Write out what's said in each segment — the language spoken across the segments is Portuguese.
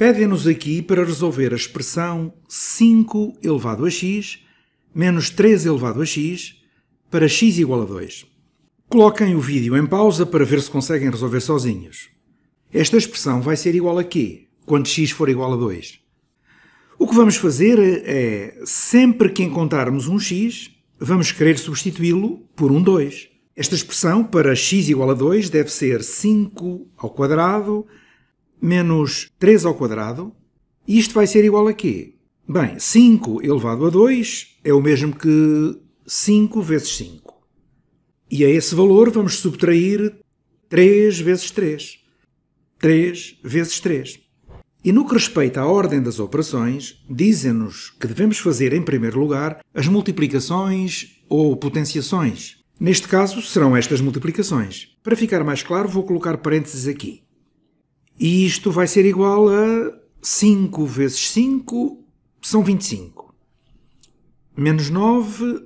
pedem-nos aqui para resolver a expressão 5 elevado a x menos 3 elevado a x para x igual a 2. Coloquem o vídeo em pausa para ver se conseguem resolver sozinhos. Esta expressão vai ser igual a quê quando x for igual a 2? O que vamos fazer é, sempre que encontrarmos um x, vamos querer substituí-lo por um 2. Esta expressão para x igual a 2 deve ser 5 ao quadrado menos 3 ao quadrado. Isto vai ser igual a quê? Bem, 5 elevado a 2 é o mesmo que 5 vezes 5. E a esse valor vamos subtrair 3 vezes 3. 3 vezes 3. E no que respeita à ordem das operações, dizem-nos que devemos fazer, em primeiro lugar, as multiplicações ou potenciações. Neste caso, serão estas multiplicações. Para ficar mais claro, vou colocar parênteses aqui. E isto vai ser igual a 5 vezes 5 são 25. Menos 9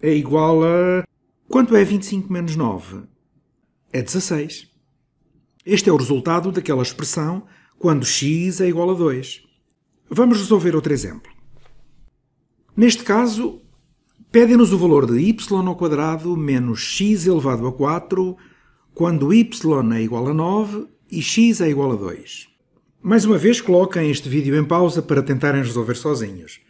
é igual a. Quanto é 25 menos 9? É 16. Este é o resultado daquela expressão quando x é igual a 2. Vamos resolver outro exemplo. Neste caso, pedem-nos o valor de y ao quadrado menos x elevado a 4 quando y é igual a 9 e x é igual a 2. Mais uma vez, coloquem este vídeo em pausa para tentarem resolver sozinhos.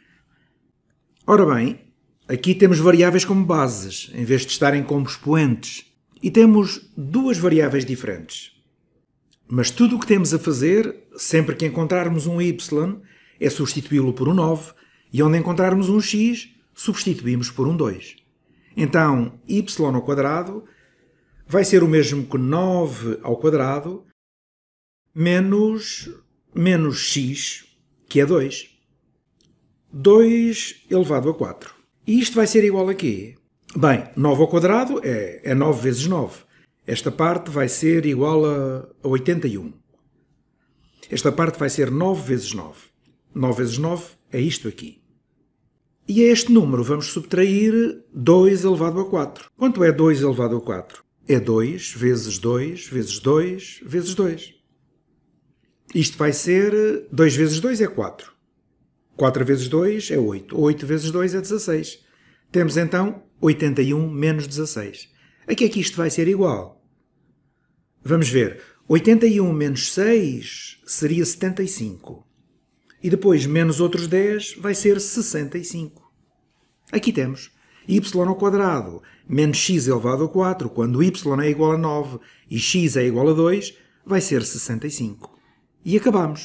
Ora bem, aqui temos variáveis como bases, em vez de estarem como expoentes, e temos duas variáveis diferentes. Mas tudo o que temos a fazer, sempre que encontrarmos um y, é substituí-lo por um 9, e onde encontrarmos um x, substituímos por um 2. Então, y ao quadrado vai ser o mesmo que 9 ao quadrado menos, menos x, que é 2. 2 elevado a 4. E isto vai ser igual a quê? Bem, 9 ao quadrado é, é 9 vezes 9. Esta parte vai ser igual a, a 81. Esta parte vai ser 9 vezes 9. 9 vezes 9 é isto aqui. E a este número vamos subtrair 2 elevado a 4. Quanto é 2 elevado a 4? É 2 vezes 2 vezes 2 vezes 2. Isto vai ser 2 eh, vezes 2 é 4. 4 vezes 2 é 8. 8 vezes 2 é 16. Temos então 81 menos 16. A que é que isto vai ser igual? Vamos ver. 81 menos 6 seria 75. E depois, menos outros 10, vai ser 65. Aqui temos y ao quadrado menos x elevado a 4, quando y é igual a 9 e x é igual a 2, vai ser 65. E acabamos.